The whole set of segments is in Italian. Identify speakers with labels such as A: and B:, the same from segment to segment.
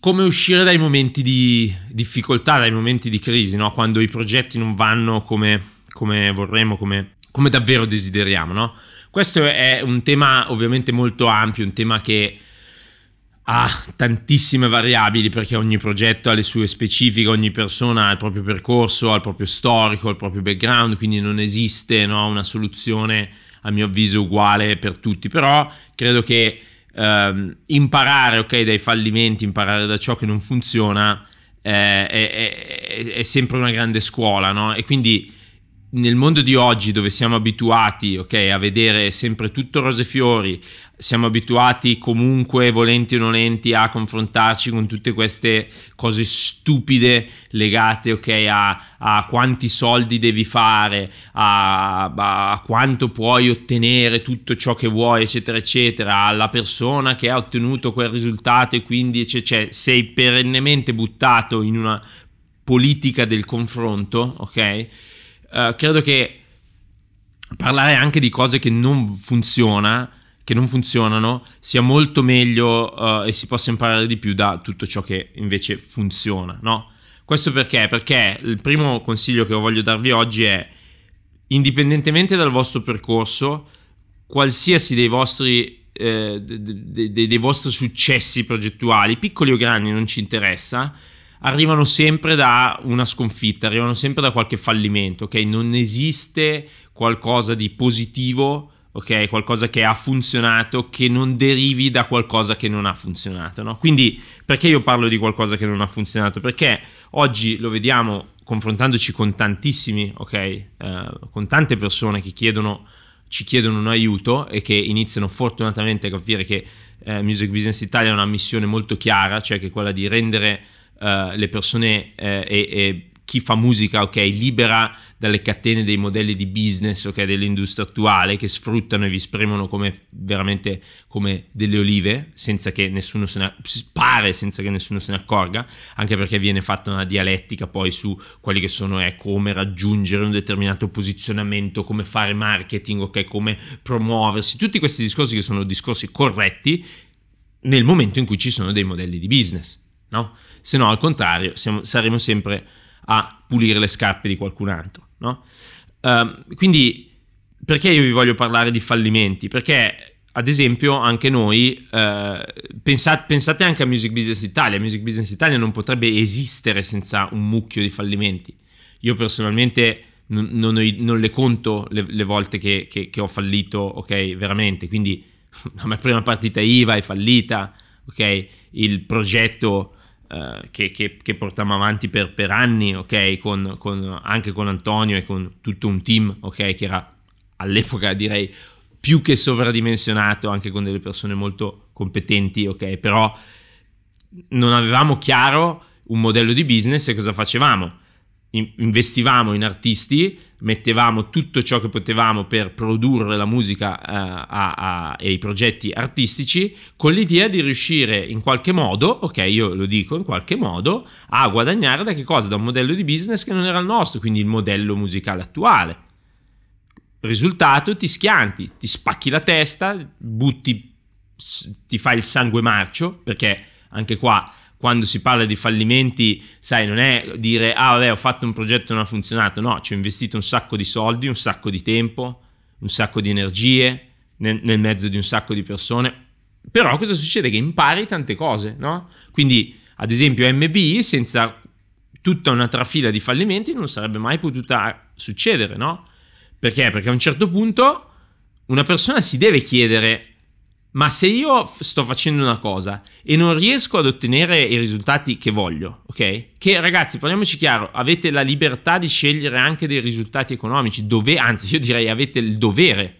A: come uscire dai momenti di difficoltà, dai momenti di crisi, no? quando i progetti non vanno come, come vorremmo, come, come, davvero desideriamo. No? Questo è un tema ovviamente molto ampio, un tema che ha tantissime variabili perché ogni progetto ha le sue specifiche, ogni persona ha il proprio percorso, ha il proprio storico, ha il proprio background, quindi non esiste no, una soluzione a mio avviso uguale per tutti, però credo che ehm, imparare okay, dai fallimenti, imparare da ciò che non funziona, eh, è, è, è, sempre una grande scuola, no? E quindi nel mondo di oggi dove siamo abituati okay, a vedere sempre tutto rose e fiori, siamo abituati comunque, volenti o nolenti, a confrontarci con tutte queste cose stupide legate okay, a, a, quanti soldi devi fare, a, a, quanto puoi ottenere tutto ciò che vuoi, eccetera, eccetera, alla persona che ha ottenuto quel risultato e quindi cioè, cioè, sei perennemente buttato in una politica del confronto, ok? Eh, credo che parlare anche di cose che non funziona che non funzionano sia molto meglio uh, e si possa imparare di più da tutto ciò che invece funziona, no? Questo perché? Perché il primo consiglio che voglio darvi oggi è indipendentemente dal vostro percorso, qualsiasi dei vostri, eh, de, de, dei vostri successi progettuali, piccoli o grandi, non ci interessa, arrivano sempre da una sconfitta, arrivano sempre da qualche fallimento, ok? Non esiste qualcosa di positivo, ok? Qualcosa che ha funzionato che non derivi da qualcosa che non ha funzionato, no? Quindi perché io parlo di qualcosa che non ha funzionato? Perché oggi lo vediamo confrontandoci con tantissimi, ok? Eh, con tante persone che chiedono ci chiedono un aiuto e che iniziano fortunatamente a capire che eh, Music Business Italia ha una missione molto chiara, cioè che è quella di rendere eh, le persone eh, e, e, chi fa musica, ok, libera dalle catene dei modelli di business, ok, dell'industria attuale che sfruttano e vi spremono come veramente come delle olive, senza che nessuno se ne pare, senza che nessuno se ne accorga, anche perché viene fatta una dialettica poi su quelli che sono è eh, come raggiungere un determinato posizionamento, come fare marketing, ok, come promuoversi, tutti questi discorsi che sono discorsi corretti nel momento in cui ci sono dei modelli di business, no? se no al contrario siamo, saremo sempre a pulire le scarpe di qualcun altro. No? Uh, quindi perché io vi voglio parlare di fallimenti? Perché ad esempio anche noi, uh, eh, pensate, pensate anche a Music Business Italia, Music Business Italia non potrebbe esistere senza un mucchio di fallimenti. Io personalmente non, non, non le conto le, le volte che, che, che, ho fallito, ok, veramente, quindi la mia prima partita IVA è fallita, ok, il progetto eh, che, che, che, portiamo avanti per, per anni, ok? Con, con, anche con Antonio e con tutto un team, ok? Che era all'epoca direi più che sovradimensionato, anche con delle persone molto competenti, ok? Però non avevamo chiaro un modello di business e cosa facevamo investivamo in artisti, mettevamo tutto ciò che potevamo per produrre la musica uh, a, a, e i progetti artistici, con l'idea di riuscire in qualche modo, ok io lo dico in qualche modo, a guadagnare da che cosa? Da un modello di business che non era il nostro, quindi il modello musicale attuale. Risultato, ti schianti, ti spacchi la testa, butti, ti fai il sangue marcio, perché anche qua quando si parla di fallimenti, sai, non è dire ah vabbè ho fatto un progetto e non ha funzionato, no, ci ho investito un sacco di soldi, un sacco di tempo, un sacco di energie nel, nel mezzo di un sacco di persone. Però cosa succede? Che impari tante cose, no? Quindi, ad esempio, MBI senza tutta una trafila di fallimenti non sarebbe mai potuta succedere, no? Perché? Perché a un certo punto una persona si deve chiedere ma se io sto facendo una cosa e non riesco ad ottenere i risultati che voglio, ok? Che ragazzi, parliamoci chiaro, avete la libertà di scegliere anche dei risultati economici, dove, anzi io direi avete il dovere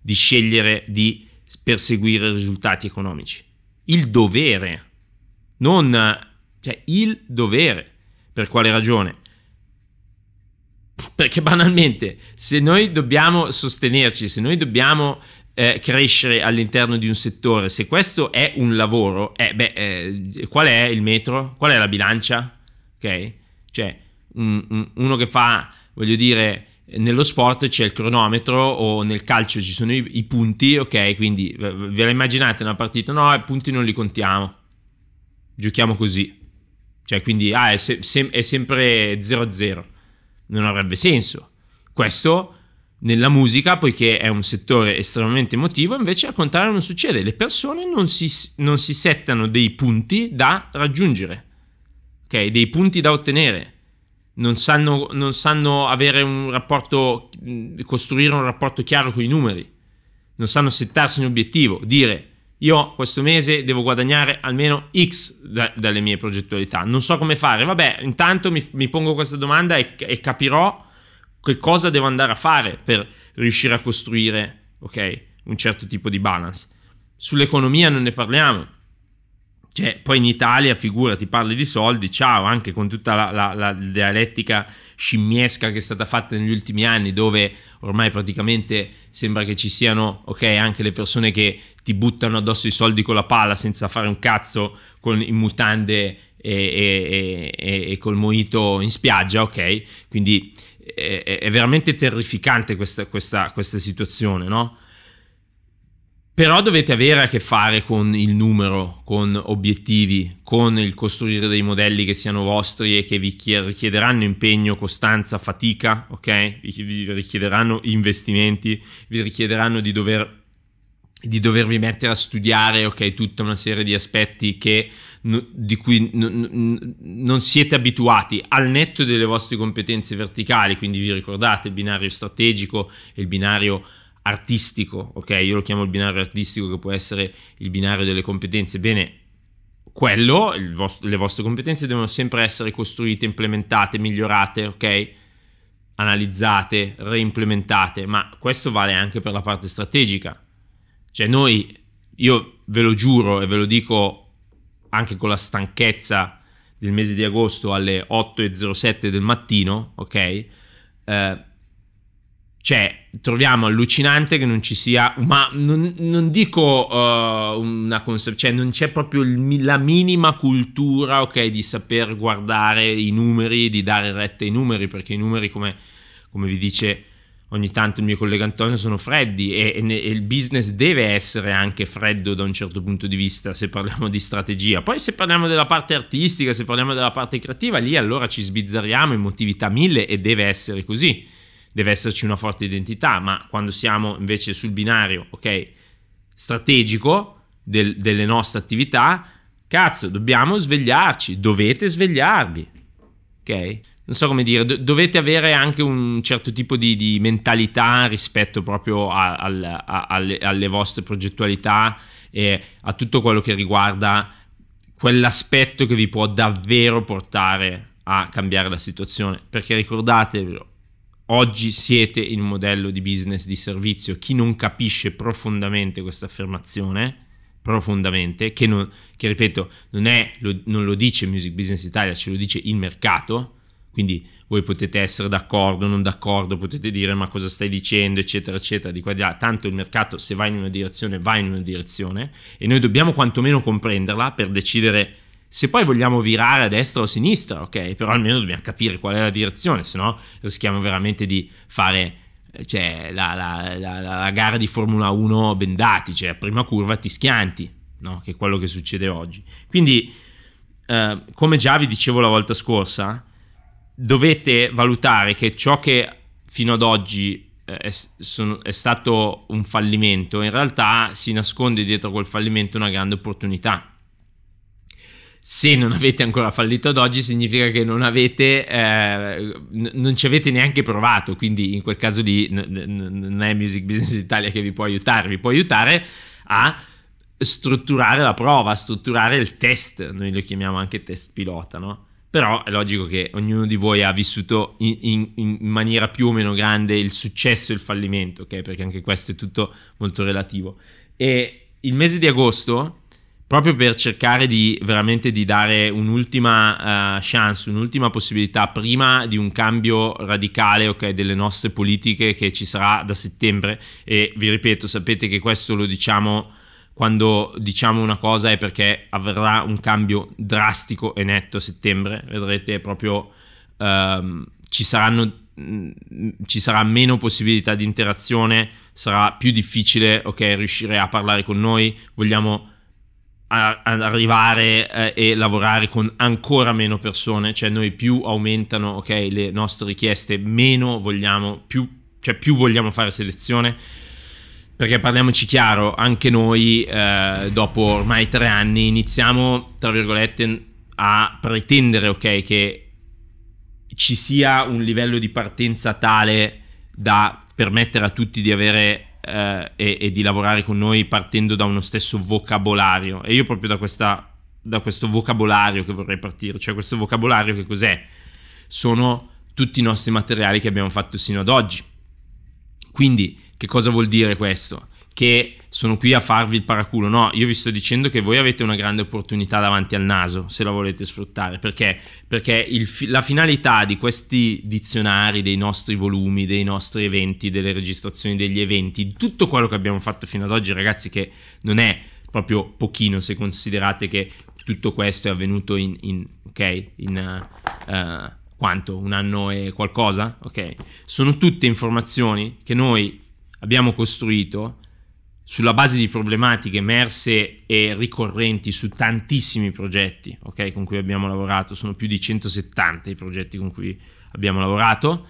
A: di scegliere di perseguire risultati economici. Il dovere, non cioè il dovere. Per quale ragione? Perché banalmente, se noi dobbiamo sostenerci, se noi dobbiamo eh, crescere all'interno di un settore, se questo è un lavoro, eh, beh, eh, qual è il metro? Qual è la bilancia? Ok? Cioè, un, un, uno che fa, voglio dire, nello sport c'è il cronometro o nel calcio ci sono i, i punti, ok? Quindi ve la immaginate una partita? No, i punti non li contiamo. Giochiamo così. Cioè, quindi ah, è, se, se, è sempre 0-0. Non avrebbe senso. Questo nella musica, poiché è un settore estremamente emotivo, invece al contrario non succede, le persone non si, non si settano dei punti da raggiungere, ok? Dei punti da ottenere. Non sanno, non sanno avere un rapporto, costruire un rapporto chiaro con i numeri, non sanno settarsi un obiettivo, dire io questo mese devo guadagnare almeno X da, dalle mie progettualità, non so come fare, vabbè, intanto mi, mi pongo questa domanda e, e capirò che cosa devo andare a fare per riuscire a costruire, ok, un certo tipo di balance. Sull'economia non ne parliamo. Cioè, poi in Italia, figura, ti parli di soldi, ciao, anche con tutta la, la, la dialettica scimmiesca che è stata fatta negli ultimi anni, dove ormai praticamente sembra che ci siano, ok, anche le persone che ti buttano addosso i soldi con la palla senza fare un cazzo, con in mutande e, e, e, e col moito in spiaggia, ok? Quindi è, è veramente terrificante questa, questa, questa situazione, no? Però dovete avere a che fare con il numero, con obiettivi, con il costruire dei modelli che siano vostri e che vi richiederanno impegno, costanza, fatica, ok? Vi richiederanno investimenti, vi richiederanno di, dover, di dovervi mettere a studiare, ok? Tutta una serie di aspetti che di cui non siete abituati al netto delle vostre competenze verticali, quindi vi ricordate il binario strategico e il binario artistico, ok? Io lo chiamo il binario artistico che può essere il binario delle competenze. Bene, quello, vostro, le vostre competenze devono sempre essere costruite, implementate, migliorate, ok? Analizzate, reimplementate, ma questo vale anche per la parte strategica. Cioè noi, io ve lo giuro e ve lo dico anche con la stanchezza del mese di agosto alle 8.07 del mattino, ok? Eh, cioè, troviamo allucinante che non ci sia, ma non, non dico uh, una consapevolezza, cioè non c'è proprio il, la minima cultura, ok, di saper guardare i numeri, di dare retta ai numeri, perché i numeri, come, come vi dice ogni tanto il mio collega Antonio sono freddi e, e, e, il business deve essere anche freddo da un certo punto di vista se parliamo di strategia. Poi se parliamo della parte artistica, se parliamo della parte creativa, lì allora ci sbizzarriamo emotività mille e deve essere così. Deve esserci una forte identità, ma quando siamo invece sul binario, ok, strategico del, delle nostre attività, cazzo, dobbiamo svegliarci, dovete svegliarvi, ok? non so come dire, dovete avere anche un certo tipo di, di mentalità rispetto proprio a, a, a, alle, alle, vostre progettualità e a tutto quello che riguarda quell'aspetto che vi può davvero portare a cambiare la situazione. Perché ricordatevelo, oggi siete in un modello di business di servizio. Chi non capisce profondamente questa affermazione, profondamente, che, non, che ripeto, non, è, lo, non lo dice Music Business Italia, ce lo dice il mercato quindi voi potete essere d'accordo, non d'accordo, potete dire ma cosa stai dicendo, eccetera, eccetera, di qua di là. Tanto il mercato se va in una direzione, va in una direzione e noi dobbiamo quantomeno comprenderla per decidere se poi vogliamo virare a destra o a sinistra, ok? Però almeno dobbiamo capire qual è la direzione, se no rischiamo veramente di fare eh, cioè, la, la, la, la, gara di Formula 1 bendati, cioè a prima curva ti schianti, no? Che è quello che succede oggi. Quindi, eh, come già vi dicevo la volta scorsa, dovete valutare che ciò che fino ad oggi eh, è, sono, è, stato un fallimento, in realtà si nasconde dietro quel fallimento una grande opportunità. Se non avete ancora fallito ad oggi, significa che non avete, eh, n- non ci avete neanche provato. Quindi, in quel caso lì, n- n- non è Music Business Italia che vi può aiutare, vi può aiutare a strutturare la prova, strutturare il test. Noi lo chiamiamo anche test pilota, no? però è logico che ognuno di voi ha vissuto in, in, in, maniera più o meno grande il successo e il fallimento, ok? Perché anche questo è tutto molto relativo. E il mese di agosto, proprio per cercare di veramente di dare un'ultima uh, chance, un'ultima possibilità prima di un cambio radicale, ok, delle nostre politiche che ci sarà da settembre e vi ripeto, sapete che questo lo diciamo quando diciamo una cosa è perché avverrà un cambio drastico e netto a settembre, vedrete proprio ehm, ci, saranno, mm, ci sarà meno possibilità di interazione, sarà più difficile okay, riuscire a parlare con noi, vogliamo arrivare eh, e lavorare con ancora meno persone, cioè noi più aumentano okay, le nostre richieste, meno vogliamo, più, cioè più vogliamo fare selezione perché parliamoci chiaro, anche noi eh, dopo ormai tre anni iniziamo, tra virgolette, a pretendere, ok, che ci sia un livello di partenza tale da permettere a tutti di avere eh, e, e, di lavorare con noi partendo da uno stesso vocabolario. E io proprio da, questa, da questo vocabolario che vorrei partire, cioè questo vocabolario che cos'è? Sono tutti i nostri materiali che abbiamo fatto sino ad oggi. Quindi che cosa vuol dire questo? Che sono qui a farvi il paraculo. No, io vi sto dicendo che voi avete una grande opportunità davanti al naso, se la volete sfruttare. Perché? Perché fi- la finalità di questi dizionari, dei nostri volumi, dei nostri eventi, delle registrazioni degli eventi, di tutto quello che abbiamo fatto fino ad oggi, ragazzi, che non è proprio pochino se considerate che tutto questo è avvenuto in, in ok, in... uh, quanto? Un anno e qualcosa? Ok. Sono tutte informazioni che noi abbiamo costruito sulla base di problematiche emerse e ricorrenti su tantissimi progetti okay, con cui abbiamo lavorato, sono più di 170 i progetti con cui abbiamo lavorato,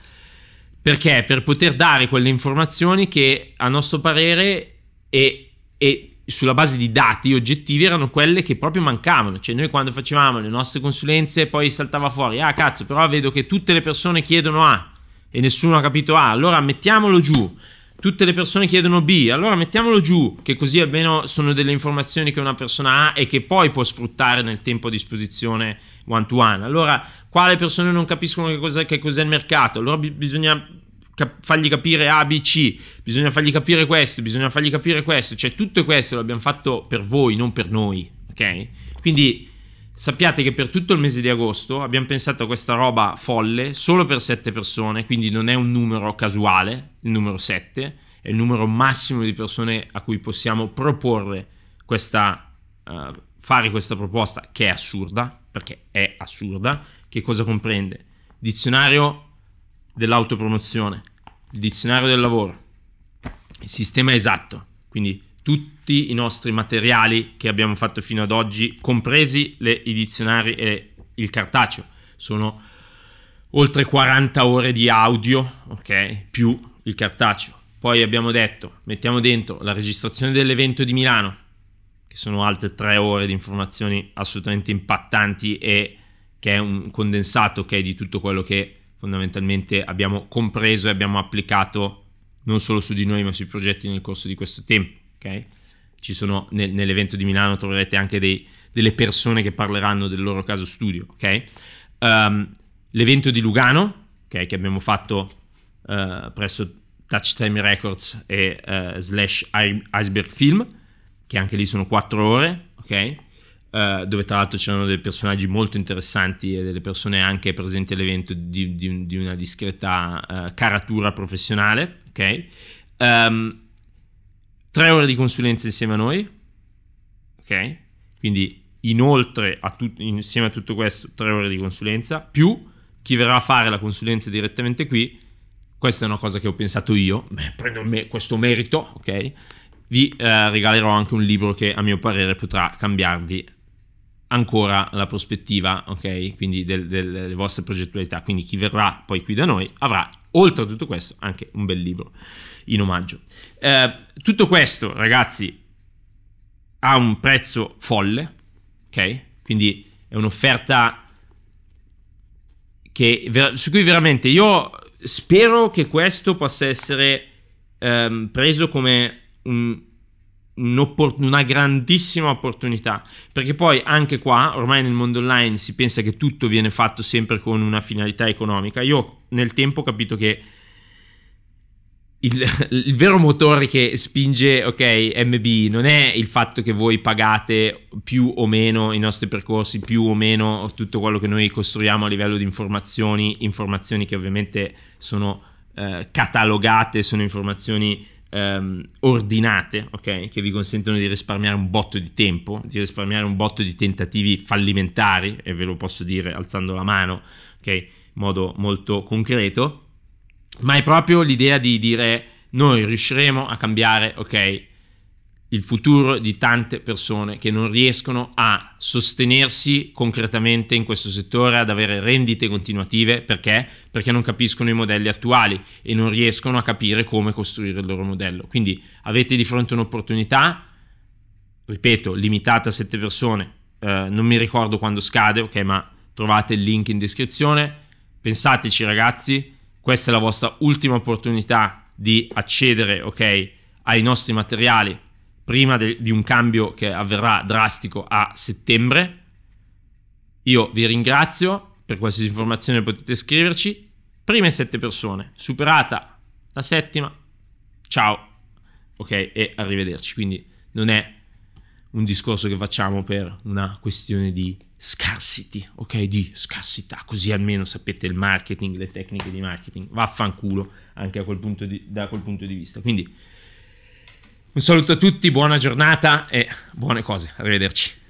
A: perché per poter dare quelle informazioni che a nostro parere e, e sulla base di dati oggettivi erano quelle che proprio mancavano, cioè noi quando facevamo le nostre consulenze poi saltava fuori, ah cazzo però vedo che tutte le persone chiedono A e nessuno ha capito A, allora mettiamolo giù, tutte le persone chiedono B, allora mettiamolo giù, che così almeno sono delle informazioni che una persona ha e che poi può sfruttare nel tempo a disposizione one to one. Allora, qua le persone non capiscono che, cosa, che cos'è il mercato, allora bi- bisogna cap- fargli capire A, B, C, bisogna fargli capire questo, bisogna fargli capire questo, cioè tutto questo l'abbiamo fatto per voi, non per noi, ok? Quindi Sappiate che per tutto il mese di agosto abbiamo pensato a questa roba folle solo per 7 persone, quindi non è un numero casuale, il numero 7 è il numero massimo di persone a cui possiamo proporre questa, uh, fare questa proposta che è assurda, perché è assurda, che cosa comprende? Dizionario dell'autopromozione, il dizionario del lavoro, il sistema esatto, quindi tutti i nostri materiali che abbiamo fatto fino ad oggi, compresi le, i dizionari e il cartaceo. Sono oltre 40 ore di audio, ok? Più il cartaceo. Poi abbiamo detto, mettiamo dentro la registrazione dell'evento di Milano, che sono altre tre ore di informazioni assolutamente impattanti e che è un condensato okay, di tutto quello che fondamentalmente abbiamo compreso e abbiamo applicato non solo su di noi ma sui progetti nel corso di questo tempo ok? Sono, nel, nell'evento di Milano troverete anche dei, delle persone che parleranno del loro caso studio, ok? Um, l'evento di Lugano, okay, che abbiamo fatto uh, presso Touchtime Records e uh, slash Iceberg Film, che anche lì sono 4 ore, ok? Uh, dove tra l'altro c'erano dei personaggi molto interessanti e delle persone anche presenti all'evento di, di, di una discreta caratura professionale, ok? Um, tre ore di consulenza insieme a noi, ok? Quindi inoltre a tut- insieme a tutto questo tre ore di consulenza, più chi verrà a fare la consulenza direttamente qui, questa è una cosa che ho pensato io, Beh, prendo me- questo merito, ok? Vi eh, regalerò anche un libro che a mio parere potrà cambiarvi ancora la prospettiva, ok? Quindi del, del, delle vostre progettualità. Quindi chi verrà poi qui da noi avrà, oltre a tutto questo, anche un bel libro in omaggio. Eh, tutto questo, ragazzi, ha un prezzo folle, ok? Quindi è un'offerta che, su cui veramente io spero che questo possa essere ehm, preso come un una grandissima opportunità perché poi anche qua ormai nel mondo online si pensa che tutto viene fatto sempre con una finalità economica io nel tempo ho capito che il, il, vero motore che spinge ok MB non è il fatto che voi pagate più o meno i nostri percorsi più o meno tutto quello che noi costruiamo a livello di informazioni informazioni che ovviamente sono eh, catalogate sono informazioni ehm, ordinate, ok? Che vi consentono di risparmiare un botto di tempo, di risparmiare un botto di tentativi fallimentari, e ve lo posso dire alzando la mano, ok? In modo molto concreto, ma è proprio l'idea di dire noi riusciremo a cambiare, ok? il futuro di tante persone che non riescono a sostenersi concretamente in questo settore, ad avere rendite continuative, perché? Perché non capiscono i modelli attuali e non riescono a capire come costruire il loro modello. Quindi avete di fronte un'opportunità, ripeto, limitata a sette persone, eh, non mi ricordo quando scade, ok, ma trovate il link in descrizione. Pensateci ragazzi, questa è la vostra ultima opportunità di accedere, ok, ai nostri materiali prima de- di un cambio che avverrà drastico a settembre. Io vi ringrazio, per qualsiasi informazione potete scriverci. Prime sette persone, superata la settima, ciao, ok, e arrivederci. Quindi non è un discorso che facciamo per una questione di scarsity, ok, di scarsità, così almeno sapete il marketing, le tecniche di marketing, vaffanculo anche quel di, da quel punto di vista. Quindi un saluto a tutti, buona giornata e buone cose. Arrivederci.